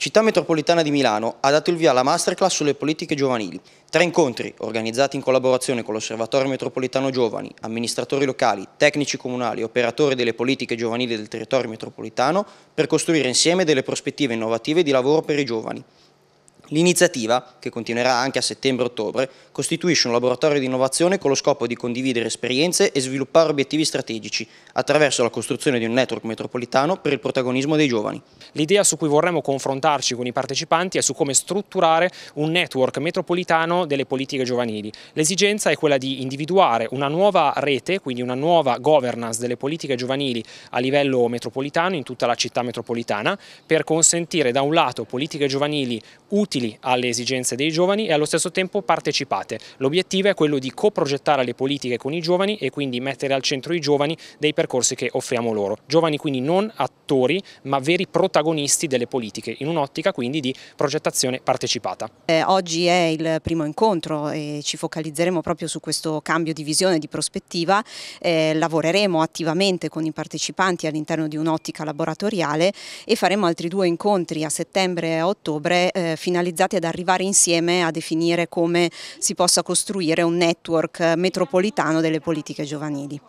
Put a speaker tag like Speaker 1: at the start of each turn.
Speaker 1: Città Metropolitana di Milano ha dato il via alla masterclass sulle politiche giovanili. Tre incontri, organizzati in collaborazione con l'Osservatorio Metropolitano Giovani, amministratori locali, tecnici comunali e operatori delle politiche giovanili del territorio metropolitano, per costruire insieme delle prospettive innovative di lavoro per i giovani. L'iniziativa, che continuerà anche a settembre-ottobre, costituisce un laboratorio di innovazione con lo scopo di condividere esperienze e sviluppare obiettivi strategici
Speaker 2: attraverso la costruzione di un network metropolitano per il protagonismo dei giovani. L'idea su cui vorremmo confrontarci con i partecipanti è su come strutturare un network metropolitano delle politiche giovanili. L'esigenza è quella di individuare una nuova rete, quindi una nuova governance delle politiche giovanili a livello metropolitano in tutta la città metropolitana per consentire da un lato politiche giovanili utili utili alle esigenze dei giovani e allo stesso tempo partecipate. L'obiettivo è quello di coprogettare le politiche con i giovani e quindi mettere al centro i giovani dei percorsi che offriamo loro. Giovani quindi non attori ma veri protagonisti delle politiche in un'ottica quindi di progettazione partecipata.
Speaker 3: Eh, oggi è il primo incontro e ci focalizzeremo proprio su questo cambio di visione, di prospettiva. Eh, lavoreremo attivamente con i partecipanti all'interno di un'ottica laboratoriale e faremo altri due incontri a settembre e a ottobre eh, finalizzati specializzati ad arrivare insieme a definire come si possa costruire un network metropolitano delle politiche giovanili.